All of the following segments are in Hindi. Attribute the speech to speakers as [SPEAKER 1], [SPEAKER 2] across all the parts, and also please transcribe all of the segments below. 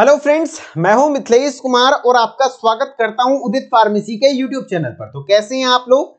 [SPEAKER 1] हेलो फ्रेंड्स मैं हूं मिथिलेश कुमार और आपका स्वागत करता हूं उदित फार्मेसी के यूट्यूब चैनल पर तो कैसे हैं आप लोग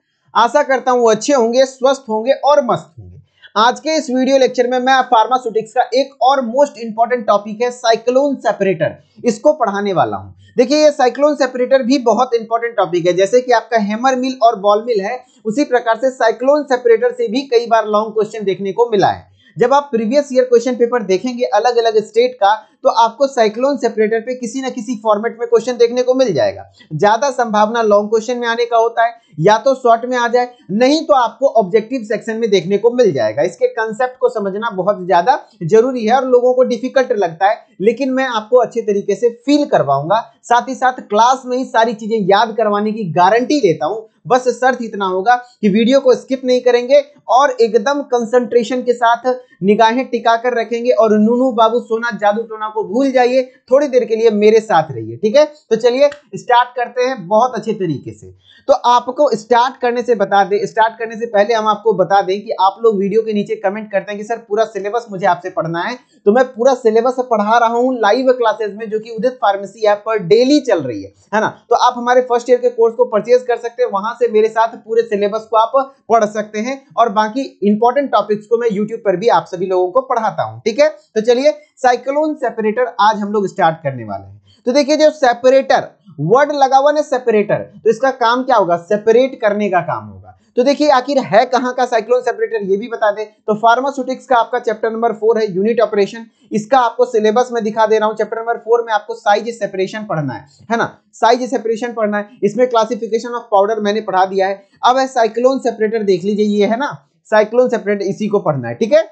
[SPEAKER 1] आशा करता हूं अच्छे होंगे स्वस्थ होंगे और मस्त होंगे आज के इस वीडियो लेक्चर में मैं फार्मास्यूटिक्स का एक और मोस्ट इंपॉर्टेंट टॉपिक है साइक्लोन सेपरेटर इसको पढ़ाने वाला हूं देखिए ये साइक्लोन सेपरेटर भी बहुत इंपॉर्टेंट टॉपिक है जैसे कि आपका हैमर मिल और बॉल मिल है उसी प्रकार से साइक्लोन सेपरेटर से भी कई बार लॉन्ग क्वेश्चन देखने को मिला है जब आप प्रीवियस ईयर क्वेश्चन पेपर देखेंगे अलग अलग स्टेट का तो आपको साइक्लोन सेपरेटर पे किसी ना किसी फॉर्मेट में क्वेश्चन देखने को मिल जाएगा ज्यादा संभावना लॉन्ग क्वेश्चन में आने का होता है या तो शॉर्ट में आ जाए नहीं तो आपको ऑब्जेक्टिव सेक्शन में देखने को मिल जाएगा इसके कंसेप्ट को समझना बहुत ज्यादा जरूरी है और लोगों को डिफिकल्ट लगता है लेकिन मैं आपको अच्छे तरीके से फील करवाऊंगा साथ ही साथ क्लास में ही सारी चीजें याद करवाने की गारंटी लेता हूं बस शर्त इतना होगा कि वीडियो को स्किप नहीं करेंगे और एकदम कंसंट्रेशन के साथ निगाहें टिका कर रखेंगे और नूनू बाबू सोना जादू टोना को भूल जाइए थोड़ी देर के लिए मेरे साथ रहिए ठीक है तो चलिए स्टार्ट करते हैं बहुत अच्छे तरीके से तो आपको स्टार्ट करने से बता दें स्टार्ट करने से पहले हम आपको बता दें कि आप लोग वीडियो के नीचे कमेंट करते हैं कि सर पूरा सिलेबस मुझे आपसे पढ़ना है तो मैं पूरा सिलेबस पढ़ा रहा हूँ लाइव क्लासेस में जो कि उदित फार्मेसी ऐप पर डेली चल रही है है ना तो आप हमारे फर्स्ट ईयर के कोर्स को परचेज कर सकते हैं वहां से मेरे साथ पूरे सिलेबस को आप पढ़ सकते हैं और बाकी इंपॉर्टेंट टॉपिक्स को मैं यूट्यूब पर भी आप आप सभी लोगों को पढ़ाता हूं ठीक है तो चलिए साइक्लोन सेपरेटर आज हम लोग स्टार्ट करने वाले हैं तो देखिए जो सेपरेटर वर्ड लगा हुआ ना सेपरेटर तो इसका काम क्या होगा सेपरेट करने का काम होगा तो देखिए आखिर है कहां का साइक्लोन सेपरेटर ये भी बता दे तो फार्मास्यूटिक्स का आपका चैप्टर नंबर फोर है यूनिट ऑपरेशन इसका आपको सिलेबस में दिखा दे रहा हूं चैप्टर नंबर फोर में आपको साइज सेपरेशन पढ़ना है है ना साइज सेपरेशन पढ़ना है इसमें क्लासिफिकेशन ऑफ पाउडर मैंने पढ़ा दिया है अब है साइक्लोन सेपरेटर देख लीजिए ये है ना साइक्लोन सेपरेटर इसी को पढ़ना है ठीक है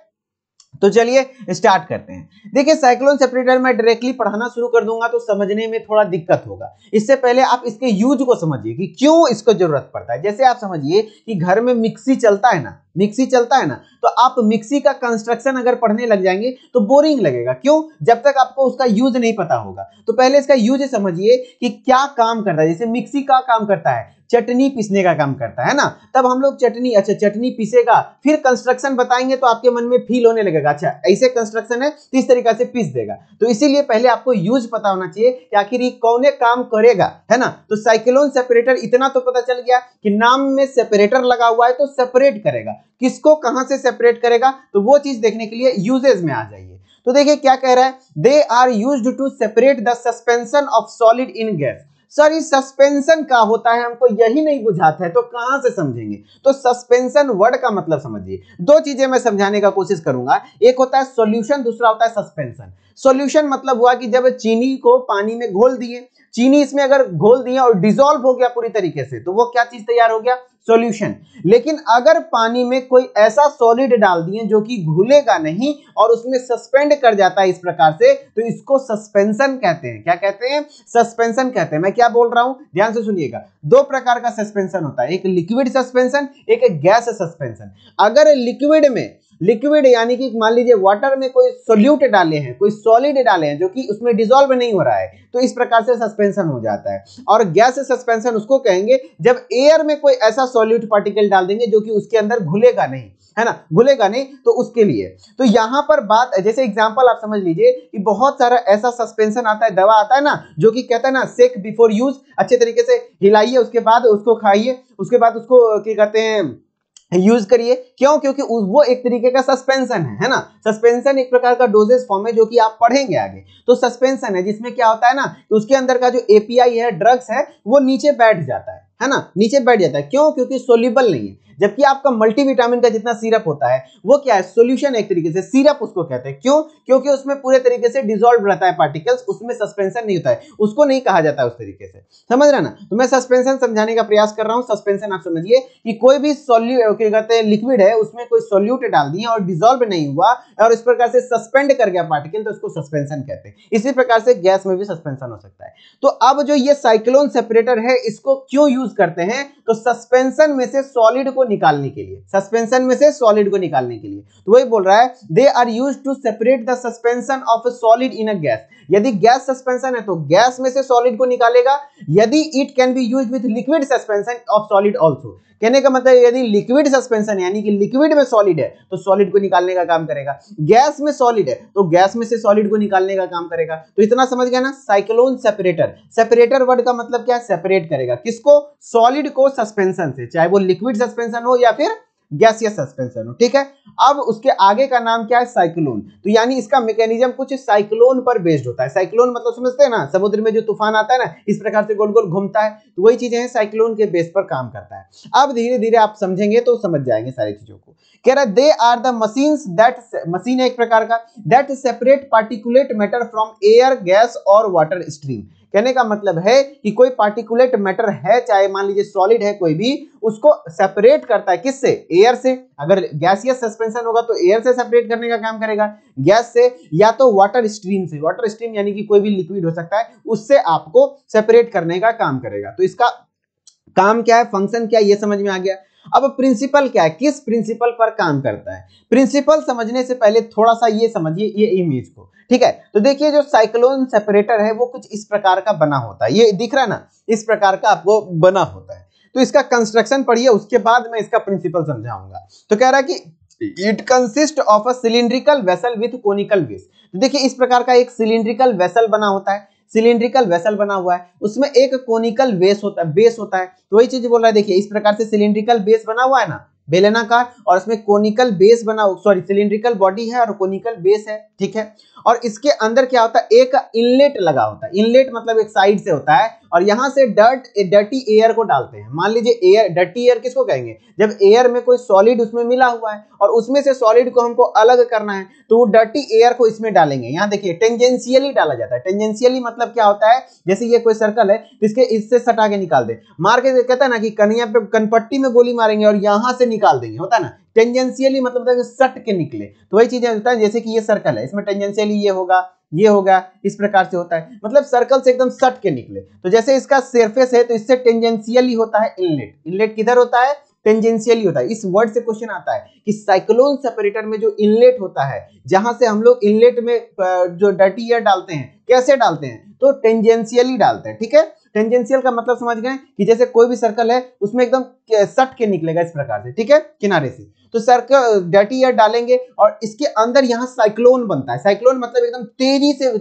[SPEAKER 1] तो चलिए स्टार्ट करते हैं देखिए साइक्लोन सेपरेटर मैं डायरेक्टली पढ़ाना शुरू कर दूंगा तो समझने में थोड़ा दिक्कत होगा इससे पहले आप इसके यूज को समझिए कि क्यों इसको जरूरत पड़ता है जैसे आप समझिए कि घर में मिक्सी चलता है ना मिक्सी चलता है ना तो आप मिक्सी का कंस्ट्रक्शन अगर पढ़ने लग जाएंगे तो बोरिंग लगेगा क्यों जब तक आपको उसका यूज नहीं पता होगा तो पहले इसका यूज समझिए कि क्या काम करता है जैसे मिक्सी का काम करता है चटनी पीसने का काम करता है ना तब हम लोग चटनी अच्छा चटनी पीसेगा फिर कंस्ट्रक्शन बताएंगे तो आपके मन में फील होने लगेगा अच्छा ऐसे कंस्ट्रक्शन है तो इस तरीका से पीस देगा तो इसीलिए पहले आपको यूज पता होना चाहिए कि आखिर ये कौन काम करेगा है ना तो साइक्लोन सेपरेटर इतना तो पता चल गया कि नाम में सेपरेटर लगा हुआ है तो सेपरेट करेगा किसको कहां से सेपरेट करेगा तो वो चीज देखने के लिए यूजेज में आ जाइए तो देखिए क्या कह रहा है they are use to separate the suspension of solid in gas sir ये सस्पेंशन का होता है हमको यही नहीं बुझाता है तो कहां से समझेंगे तो सस्पेंशन वर्ड का मतलब समझिए दो चीजें मैं समझाने का कोशिश करूंगा एक होता है सोल्यूशन दूसरा होता है सस्पेंशन सोल्यूशन मतलब हुआ कि जब चीनी को पानी में घोल दिए चीनी इसमें अगर घोल दिए और डिजोल्व हो गया पूरी तरीके से तो वो क्या चीज तैयार हो गया सॉल्यूशन लेकिन अगर पानी में कोई ऐसा सॉलिड डाल दिए जो कि घुलेगा नहीं और उसमें सस्पेंड कर जाता है इस प्रकार से तो इसको सस्पेंशन कहते हैं क्या कहते हैं सस्पेंशन कहते हैं मैं क्या बोल रहा हूं ध्यान से सुनिएगा दो प्रकार का सस्पेंशन होता है एक लिक्विड सस्पेंशन एक गैस सस्पेंशन अगर लिक्विड में लिक्विड यानी कि मान लीजिए वाटर में कोई सोल्यूट डाले हैं कोई सॉलिड डाले हैं जो कि उसमें डिजोल्व नहीं हो रहा है तो इस प्रकार से सस्पेंशन हो जाता है और गैस सस्पेंशन उसको कहेंगे जब एयर में कोई ऐसा सॉल्यूट पार्टिकल डाल देंगे जो कि उसके अंदर घुलेगा नहीं है ना घुलेगा नहीं तो उसके लिए तो यहां पर बात जैसे एग्जाम्पल आप समझ लीजिए कि बहुत सारा ऐसा सस्पेंशन आता है दवा आता है ना जो कि कहता है ना सेक बिफोर यूज अच्छे तरीके से हिलाइए उसके बाद उसको खाइए उसके बाद उसको क्या कहते हैं यूज करिए क्यों क्योंकि वो एक तरीके का सस्पेंशन है है ना सस्पेंशन एक प्रकार का डोजेज फॉर्म है जो कि आप पढ़ेंगे आगे तो सस्पेंशन है जिसमें क्या होता है ना कि उसके अंदर का जो एपीआई है ड्रग्स है वो नीचे बैठ जाता है है ना नीचे बैठ जाता है क्यों क्योंकि सोल्यूबल नहीं है जबकि आपका मल्टीविटामिन का जितना सिरप होता है वो क्या है सोल्यूशन एक तरीके से सिरप उसको कहते हैं क्यों क्योंकि उसमें पूरे तरीके से डिजोल्व रहता है पार्टिकल्स उसमें सस्पेंशन नहीं होता है उसको नहीं कहा जाता है उस तरीके से समझ रहे ना तो मैं सस्पेंशन समझाने का प्रयास कर रहा हूँ सस्पेंशन आप समझिए कि कोई भी सोल्यू कहते हैं लिक्विड है उसमें कोई सोल्यूट डाल दिए और डिजोल्व नहीं हुआ और इस प्रकार से सस्पेंड कर गया पार्टिकल तो उसको सस्पेंशन कहते हैं इसी प्रकार से गैस में भी सस्पेंशन हो सकता है तो अब जो ये साइक्लोन सेपरेटर है इसको क्यों यूज करते हैं तो सस्पेंशन में से सॉलिड को निकालने के लिए सस्पेंशन में से सॉलिड को निकालने के लिए तो वही बोल रहा है they are use to separate the suspension of solid in a gas यदि गैस सस्पेंशन है तो गैस में से सॉलिड को निकालेगा यदि it can be use with liquid suspension of solid also कहने का मतलब यदि लिक्विड सस्पेंशन यानी कि लिक्विड में सॉलिड है तो सॉलिड को निकालने का काम करेगा गैस में सॉलिड है तो गैस में से सॉलिड को निकालने का काम करेगा तो इतना समझ गया ना साइक्लोन सेपरेटर सेपरेटर वर्ड का मतलब क्या सेपरेट करेगा किसको सॉलिड को सस्पेंशन से चाहे वो लिक्विड सस्पेंशन हो या फिर गैस या सस्पेंशन हो ठीक है अब उसके आगे का नाम क्या है साइक्लोन तो यानी इसका मैकेनिज्म कुछ साइक्लोन पर बेस्ड होता है साइक्लोन मतलब समझते हैं ना समुद्र में जो तूफान आता है ना इस प्रकार से गोल गोल घूमता है तो वही चीजें हैं साइक्लोन के बेस पर काम करता है अब धीरे धीरे आप समझेंगे तो समझ जाएंगे सारी चीजों को कह रहा है they are the machine that machine है एक प्रकार का that separate particulate matter from air gas और वाटर स्ट्रीम कहने का मतलब है कि कोई पार्टिकुलेट मैटर है चाहे मान लीजिए सॉलिड है कोई भी उसको सेपरेट करता है किससे एयर से अगर गैसियस सस्पेंशन होगा तो एयर से सेपरेट करने का काम करेगा गैस से या तो वाटर स्ट्रीम से वाटर स्ट्रीम यानी कि कोई भी लिक्विड हो सकता है उससे आपको सेपरेट करने का काम करेगा तो इसका काम क्या है फंक्शन क्या है ये समझ में आ गया अब प्रिंसिपल क्या है किस प्रिंसिपल पर काम करता है प्रिंसिपल समझने से पहले थोड़ा सा ये समझिए ये इमेज को ठीक है तो देखिए जो साइक्लोन सेपरेटर है वो कुछ इस प्रकार का बना होता है ये दिख रहा है ना इस प्रकार का आपको बना होता है तो इसका कंस्ट्रक्शन पढ़िए उसके बाद मैं इसका प्रिंसिपल समझाऊंगा तो कह रहा है कि it consist of a cylindrical vessel with conical base तो देखिए इस प्रकार का एक सिलिंड्रिकल वेसल बना होता है सिलेंड्रिकल वेसल बना हुआ है उसमें एक कोनिकल बेस होता है बेस होता है तो वही चीज बोल रहा है देखिए इस प्रकार से सिलेंड्रिकल बेस बना हुआ है ना बेलनाकार और इसमें कोनिकल बेस बना सॉरी सिलेंड्रिकल बॉडी है और कोनिकल बेस है ठीक है और इसके अंदर क्या होता है एक इनलेट लगा होता है इनलेट मतलब एक साइड से होता है और यहाँ से डर्ट डर्टी एयर को डालते हैं मान लीजिए एयर डर्टी एयर किसको कहेंगे जब एयर में कोई सॉलिड उसमें मिला हुआ है और उसमें से सॉलिड को हमको अलग करना है तो वो डर्टी एयर को इसमें डालेंगे यहाँ देखिए टेंजेंशियली डाला जाता है टेंजेंशियली मतलब क्या होता है जैसे ये कोई सर्कल है इसके इससे सटा के निकाल दे मार के कहता है ना कि कनिया पे कनपट्टी में गोली मारेंगे और यहाँ से निकाल देंगे होता है ना टेंजेंशियली मतलब सट के निकले तो वही चीजें होता है जैसे कि ये सर्कल है इसमें टेंजेंशियली ये होगा ये हो गया इस प्रकार से होता है मतलब सर्कल से एकदम सट के निकले तो जैसे इसका सरफेस है तो इससे टेंजेंशियली होता है इनलेट इनलेट किधर होता है टेंजेंशियली होता है इस वर्ड से क्वेश्चन आता है कि साइक्लोन सेपरेटर में जो इनलेट होता है जहां से हम लोग इनलेट में जो डर्टी एयर डालते हैं कैसे डालते हैं तो टेंजेंशियली डालते हैं ठीक है टेंजेंशियल का मतलब समझ गए कि जैसे कोई भी सर्कल है उसमें एकदम सट के निकलेगा इस प्रकार से ठीक है किनारे से तो सर्कल डर्टी एयर डालेंगे और इसके अंदर यहाँ साइक्लोन बनता है साइक्लोन मतलब एकदम तेजी से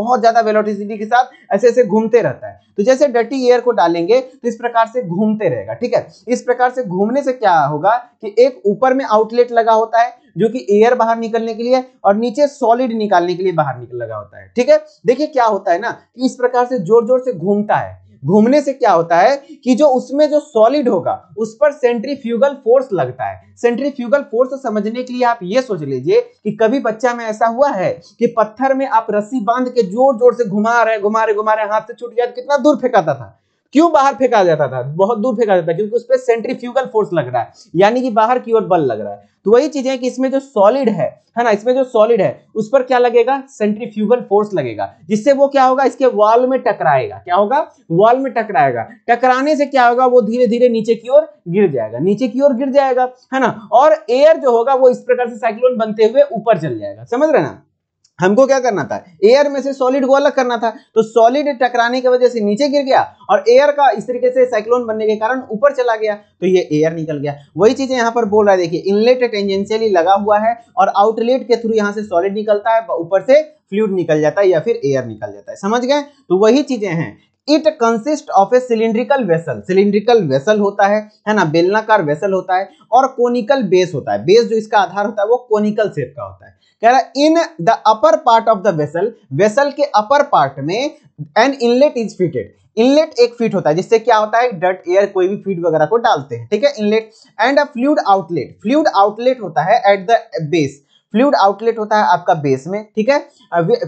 [SPEAKER 1] बहुत ज्यादा वेलोटिसिटी के साथ ऐसे ऐसे घूमते रहता है तो जैसे डर्टी एयर को डालेंगे तो इस प्रकार से घूमते रहेगा ठीक है इस प्रकार से घूमने से क्या होगा कि एक ऊपर में आउटलेट लगा होता है जो कि एयर बाहर निकलने के लिए और नीचे सॉलिड निकालने के लिए बाहर निकल लगा होता है ठीक है देखिए क्या होता है ना कि इस प्रकार से जोर जोर से घूमता है घूमने से क्या होता है कि जो उसमें जो सॉलिड होगा उस पर सेंट्रीफ्यूगल फोर्स लगता है सेंट्रीफ्यूगल फोर्स समझने के लिए आप ये सोच लीजिए कि कभी बच्चा में ऐसा हुआ है कि पत्थर में आप रस्सी बांध के जोर जोर से घुमा रहे घुमा रहे घुमा रहे हाथ से छूट गया तो कितना दूर फेंकाता था क्यों बाहर फेंका जाता था बहुत दूर फेंका जाता क्योंकि उस पर सेंट्रीफ्यूगल फोर्स लग रहा है यानी कि बाहर की ओर बल लग रहा है तो वही चीज है कि इसमें जो सॉलिड है है ना इसमें जो सॉलिड है उस पर क्या लगेगा सेंट्रीफ्यूगल फोर्स लगेगा जिससे वो क्या होगा इसके वॉल में टकराएगा क्या होगा वॉल में टकराएगा टकराने से क्या होगा वो धीरे धीरे नीचे की ओर गिर जाएगा नीचे की ओर गिर जाएगा है ना और एयर जो होगा वो इस प्रकार से साइक्लोन बनते हुए ऊपर चल जाएगा समझ रहे ना हमको क्या करना था एयर में से सॉलिड को अलग करना था तो सॉलिड टकराने की वजह से नीचे गिर गया और एयर का इस तरीके से साइक्लोन बनने के कारण ऊपर चला गया तो ये एयर निकल गया वही चीजें यहाँ पर बोल रहा है देखिए इनलेट टेंजेंशियली लगा हुआ है और आउटलेट के थ्रू यहाँ से सॉलिड निकलता है ऊपर से फ्लूड निकल जाता है या फिर एयर निकल जाता है समझ गए तो वही चीजें हैं it consist of a cylindrical vessel cylindrical vessel होता है है ना बेलनाकार वेसल होता है और कोनिकल बेस होता है बेस जो इसका आधार होता है वो कोनिकल शेप का होता है कह रहा in the upper part of the vessel vessel के अपर पार्ट में an inlet is fitted inlet एक फीट होता है जिससे क्या होता है डर्ट एयर कोई भी फीट वगैरह को डालते हैं ठीक है inlet and a fluid outlet fluid outlet होता है at the base fluid outlet होता है आपका बेस में ठीक है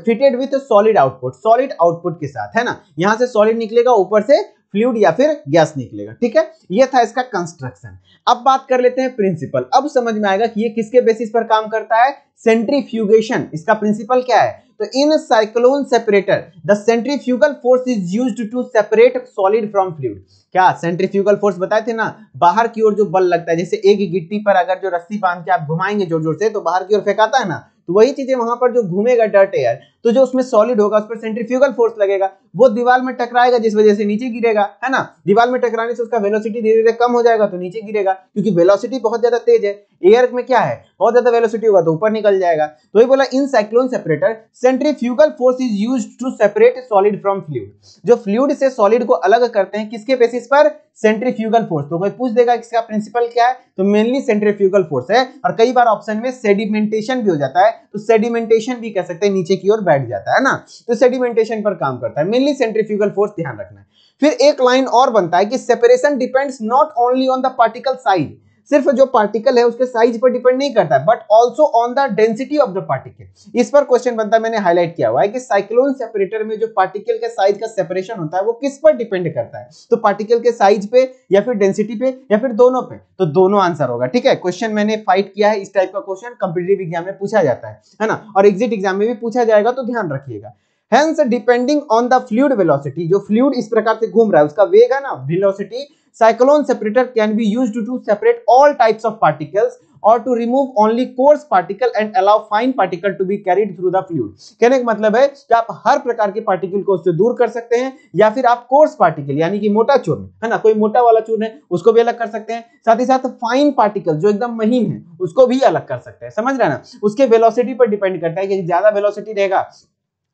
[SPEAKER 1] fitted with solid output solid output के साथ है ना यहाँ से सॉलिड निकलेगा ऊपर से फ्लूड या फिर गैस निकलेगा ठीक है यह था इसका कंस्ट्रक्शन अब बात कर लेते हैं प्रिंसिपल अब समझ में आएगा कि यह किसके बेसिस पर काम करता है सेंट्रीफ्यूगेशन इसका प्रिंसिपल क्या है तो in cyclone separator the centrifugal force is used to separate solid from fluid क्या सेंट्रीफ्यूगल फोर्स बताए थे ना बाहर की ओर जो बल लगता है जैसे एक गिट्टी पर अगर जो रस्सी बांध के आप घुमाएंगे जोर जोर से तो बाहर की ओर फेंकाता है ना तो वही चीजें वहां पर जो घूमेगा डर्ट एयर तो जो उसमें सॉलिड होगा उस पर सेंट्रीफ्यूगल फोर्स लगेगा वो दीवार में टकराएगा जिस वजह से नीचे गिरेगा है ना दीवार में टकराने से उसका वेलोसिटी धीरे धीरे कम हो जाएगा तो नीचे गिरेगा क्योंकि वेलोसिटी बहुत ज्यादा तेज है एयर में क्या है बहुत ज्यादा वेलोसिटी होगा तो ऊपर निकल जाएगा तो ये बोला in cyclone separator centrifugal force is use to separate solid from fluid जो फ्लूड से सॉलिड को अलग करते हैं किसके बेसिस पर सेंट्रीफ्यूगल फोर्स तो कोई पूछ देगा इसका प्रिंसिपल क्या है तो मेनली सेंट्रीफ्यूगल फोर्स है और कई बार ऑप्शन में सेडिमेंटेशन भी हो जाता है तो सेडिमेंटेशन भी कह सकते हैं नीचे की ओर बैठ जाता है ना तो सेडिमेंटेशन पर काम करता है मेनली सेंट्रीफ्यूगल फोर्स ध्यान रखना है फिर एक लाइन और बनता है कि separation depends not only on the particle size सिर्फ जो पार्टिकल है उसके साइज पर डिपेंड नहीं करता है but also on the density of the particle इस पर क्वेश्चन बनता है मैंने हाईलाइट किया हुआ है कि साइक्लोन सेपरेटर में जो पार्टिकल के साइज का सेपरेशन होता है वो किस पर डिपेंड करता है तो पार्टिकल के साइज पे या फिर डेंसिटी पे या फिर दोनों पे तो दोनों आंसर होगा ठीक है क्वेश्चन मैंने फाइट किया है इस टाइप का क्वेश्चन कंपिटेटिव एग्जाम में पूछा जाता है है ना और एग्जिट एग्जाम में भी पूछा जाएगा तो ध्यान रखिएगा hence depending on the fluid velocity जो फ्लूड इस प्रकार से घूम रहा है उसका वेग है ना velocity cyclone separator can be use to separate all types of particles और to remove only coarse particle and allow fine particle to be carried through the fluid कहने का मतलब है कि आप हर प्रकार के पार्टिकल को उससे दूर कर सकते हैं या फिर आप कोर्स पार्टिकल यानी कि मोटा चूर्ण है ना कोई मोटा वाला चूर्ण है उसको भी अलग कर सकते हैं साथ ही साथ फाइन पार्टिकल जो एकदम महीन है उसको भी अलग कर सकते हैं समझ रहे ना उसके वेलोसिटी पर डिपेंड करता है कि ज्यादा वेलोसिटी रहेगा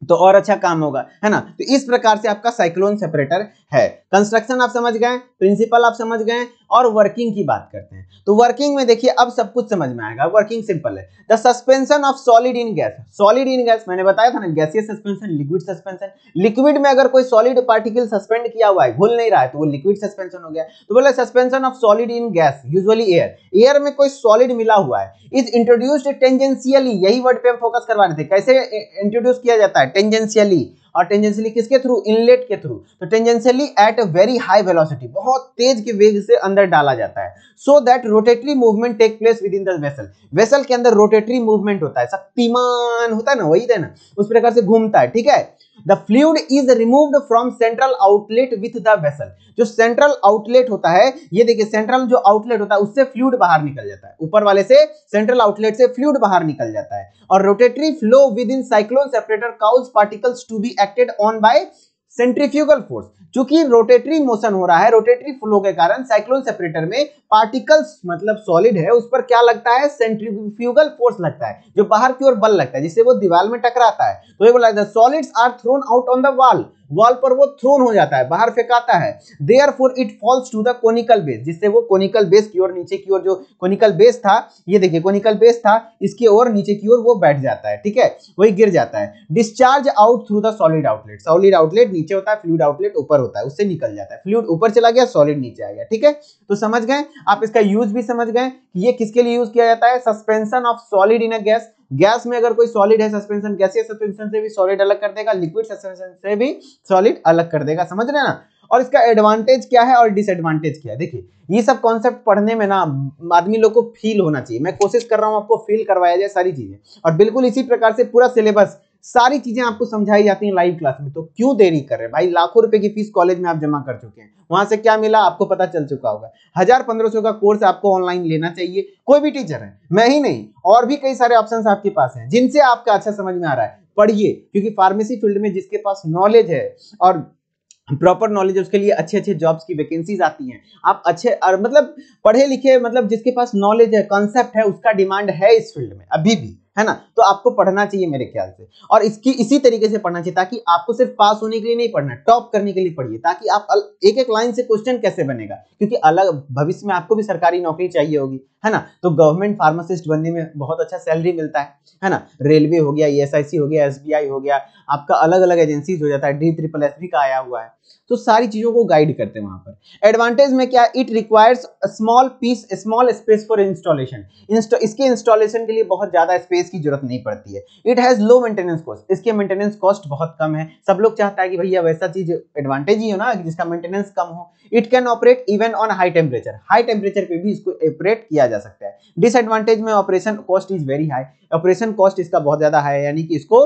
[SPEAKER 1] तो और अच्छा काम होगा है ना तो इस प्रकार से आपका साइक्लोन सेपरेटर है कंस्ट्रक्शन आप समझ गए प्रिंसिपल आप समझ गए और वर्किंग की बात करते हैं तो वर्किंग में देखिए अब सब कुछ समझ में आएगा वर्किंग सिंपल है the suspension of solid in gas solid in gas मैंने बताया था ना गैसीय सस्पेंशन लिक्विड सस्पेंशन लिक्विड में अगर कोई सॉलिड पार्टिकल सस्पेंड किया हुआ है घुल नहीं रहा है तो वो लिक्विड सस्पेंशन हो गया तो बोले suspension of solid in gas usually air air में कोई सॉलिड मिला हुआ है इज इंट्रोड्यूस्ड टेंजेंशियली यही वर्ड पे हम फोकस करवा रहे थे कैसे इंट्रोड्यूस किया जाता है टेंजेंशियली और टेंजेंशियली किसके थ्रू इनलेट के थ्रू तो tangentially at a very high velocity बहुत तेज के वेग से अंदर डाला जाता है so that rotatory movement take place within the vessel vessel के अंदर रोटेटरी मूवमेंट होता है शक्तिमान होता है ना वही देना तो उस प्रकार से घूमता है ठीक है the fluid is removed from central outlet with the vessel जो सेंट्रल आउटलेट होता है ये देखिए सेंट्रल जो आउटलेट होता है उससे फ्लूड बाहर निकल जाता है ऊपर वाले से सेंट्रल आउटलेट से फ्लूड बाहर निकल जाता है और rotatory flow within cyclone separator cause particles to be acted on by centrifugal force चूंकि रोटेटरी मोशन हो रहा है रोटेटरी फ्लो के कारण साइक्लोन सेपरेटर में पार्टिकल्स मतलब सॉलिड है उस पर क्या लगता है सेंट्रीफ्यूगल फोर्स लगता है जो बाहर की ओर बल लगता है जिससे वो दीवार में टकराता है तो ये बोला है solids are thrown out on the wall wall पर वो थ्रोन हो जाता है बाहर फेंकाता है therefore it falls to the conical base जिससे वो कोनिकल बेस की ओर नीचे की ओर जो कोनिकल बेस था ये देखिए कोनिकल बेस था इसके ओर नीचे की ओर वो बैठ जाता है ठीक है वही गिर जाता है discharge out through the solid outlet solid outlet नीचे होता है फ्लूड आउटलेट ऊपर होता है उससे निकल जाता है फ्लूड ऊपर चला गया सॉलिड नीचे आ गया ठीक है तो समझ गए आप इसका यूज भी समझ गए ये किसके लिए यूज किया जाता है suspension of solid in a gas gas में अगर कोई सॉलिड है सस्पेंशन गैसीय सस्पेंशन से भी सॉलिड अलग कर देगा लिक्विड सस्पेंशन से भी सॉलिड अलग कर देगा समझ रहे ना और इसका एडवांटेज क्या है और डिसएडवांटेज क्या है देखिए ये सब कॉन्सेप्ट पढ़ने में ना आदमी लोग को फील होना चाहिए मैं कोशिश कर रहा हूँ आपको फील करवाया जाए सारी चीजें और बिल्कुल इसी प्रकार से पूरा सिलेबस सारी चीजें आपको समझाई जाती हैं लाइव क्लास में तो क्यों देरी कर रहे हैं भाई लाखों रुपए की फीस कॉलेज में आप जमा कर चुके हैं वहां से क्या मिला आपको पता चल चुका होगा हजार पंद्रह सौ का कोर्स आपको ऑनलाइन लेना चाहिए कोई भी टीचर है मैं ही नहीं और भी कई सारे ऑप्शन आपके पास है जिनसे आपका अच्छा समझ में आ रहा है पढ़िए क्योंकि फार्मेसी फील्ड में जिसके पास नॉलेज है और प्रॉपर नॉलेज उसके लिए अच्छे अच्छे जॉब्स की वैकेंसीज आती हैं आप अच्छे और मतलब पढ़े लिखे मतलब जिसके पास नॉलेज है कॉन्सेप्ट है उसका डिमांड है इस फील्ड में अभी भी है ना तो आपको पढ़ना चाहिए मेरे ख्याल से और इसकी इसी तरीके से पढ़ना चाहिए ताकि आपको सिर्फ पास होने के लिए नहीं पढ़ना टॉप करने के लिए पढ़िए ताकि आप एक एक लाइन से क्वेश्चन कैसे बनेगा क्योंकि अलग भविष्य में आपको भी सरकारी नौकरी चाहिए होगी है ना तो गवर्नमेंट फार्मासिस्ट बनने में बहुत अच्छा सैलरी मिलता है है ना रेलवे हो गया ई e हो गया एस हो गया आपका अलग अलग एजेंसीज हो जाता है डी ट्रिपल एस का आया हुआ है तो सारी चीज़ों को गाइड करते हैं वहां पर एडवांटेज में क्या it requires small piece small space for installation इसके इंस्टॉलेशन के लिए बहुत ज़्यादा स्पेस की जरूरत नहीं पड़ती है it has low maintenance cost इसके मेंटेनेंस कॉस्ट बहुत कम है सब लोग चाहता है कि भैया वैसा चीज़ एडवांटेज ही हो ना जिसका मेंटेनेंस कम हो it can operate even on high temperature high temperature पे भी इसको ऑपरेट किया किया जा सकता है डिसएडवांटेज में operation cost is very high operation cost इसका बहुत ज्यादा हाई है यानी कि इसको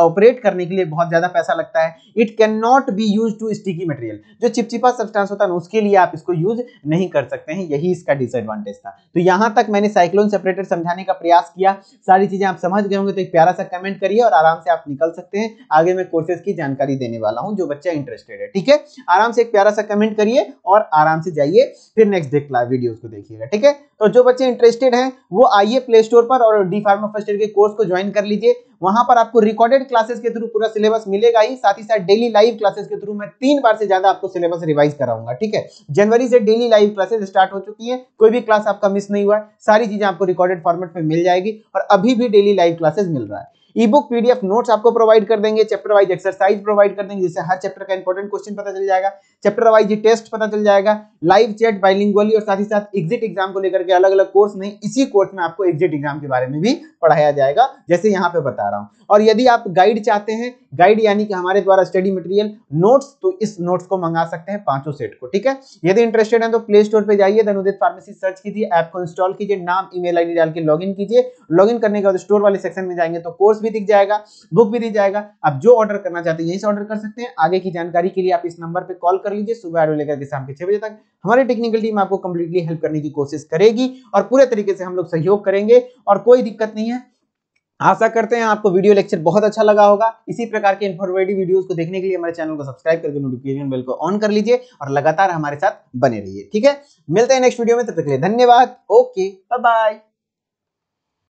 [SPEAKER 1] ऑपरेट करने के लिए बहुत ज्यादा पैसा लगता है it can not be use to sticky material जो चिपचिपा सब्सटेंस होता है उसके लिए आप इसको यूज नहीं कर सकते हैं यही इसका डिसएडवांटेज था तो यहां तक मैंने साइक्लोन सेपरेटर समझाने का प्रयास किया सारी चीजें आप समझ गए होंगे तो एक प्यारा सा कमेंट करिए और आराम से आप निकल सकते हैं आगे मैं कोर्सेज की जानकारी देने वाला हूँ जो बच्चा इंटरेस्टेड है ठीक है आराम से एक प्यारा सा कमेंट करिए और आराम से जाइए फिर नेक्स्ट डे क्लास वीडियो को देखिएगा ठीक है तो जो बच्चे इंटरेस्टेड हैं वो आइए प्ले स्टोर पर और डी फार्मा फर्स्ट ईयर के कोर्स को ज्वाइन कर लीजिए वहां पर आपको रिकॉर्डेड क्लासेस के थ्रू पूरा सिलेबस मिलेगा ही साथ ही साथ डेली लाइव क्लासेस के थ्रू मैं तीन बार से ज्यादा आपको सिलेबस रिवाइज कराऊंगा ठीक है जनवरी से डेली लाइव क्लासेस स्टार्ट हो चुकी है कोई भी क्लास आपका मिस नहीं हुआ सारी चीजें आपको रिकॉर्डेड फॉर्मेट में मिल जाएगी और अभी भी डेली लाइव क्लासेस मिल रहा है ई बुक पीडीएफ नोट्स आपको प्रोवाइड कर देंगे चैप्टर वाइज एक्सरसाइज प्रोवाइड कर देंगे जिससे हर चैप्टर का इंपॉर्टेंट क्वेश्चन पता चल जाएगा चैप्टर वाइज टेस्ट पता चल जाएगा लाइव चैट बाइलिंगुअली और साथ ही साथ एग्जिट एग्जाम को लेकर के अलग अलग कोर्स नहीं इसी कोर्स में आपको एग्जिट एग्जाम के बारे में भी पढ़ाया जाएगा जैसे यहाँ पे बता रहा हूँ और यदि आप गाइड चाहते हैं गाइड यानी कि हमारे द्वारा स्टडी मटेरियल नोट्स तो इस नोट्स को मंगा सकते हैं पांचों सेट को ठीक है यदि इंटरेस्टेड है तो प्ले स्टोर पर जाइए धनुदित फार्मेसी सर्च कीजिए ऐप को इंस्टॉल कीजिए नाम आई डी डाल के इन कीजिए इन करने के बाद स्टोर वाले सेक्शन में जाएंगे तो कोर्स भी दिख जाएगा बुक भी दिख जाएगा आप जो ऑर्डर करना चाहते हैं यहीं से ऑर्डर कर सकते हैं आगे की जानकारी के लिए आप इस नंबर पर कॉल कर लीजिए सुबह आठ लेकर के शाम के छह बजे तक हमारी टेक्निकल टीम आपको कंप्लीटली हेल्प करने की कोशिश करेगी और पूरे तरीके से हम लोग सहयोग करेंगे और कोई दिक्कत नहीं है आशा करते हैं आपको वीडियो लेक्चर बहुत अच्छा लगा होगा इसी प्रकार के इन्फॉर्मेटिव वीडियोस को देखने के लिए हमारे चैनल को सब्सक्राइब करके नोटिफिकेशन बेल को ऑन कर लीजिए और लगातार हमारे साथ बने रहिए ठीक है मिलते हैं नेक्स्ट वीडियो में तब तक के लिए धन्यवाद ओके बाय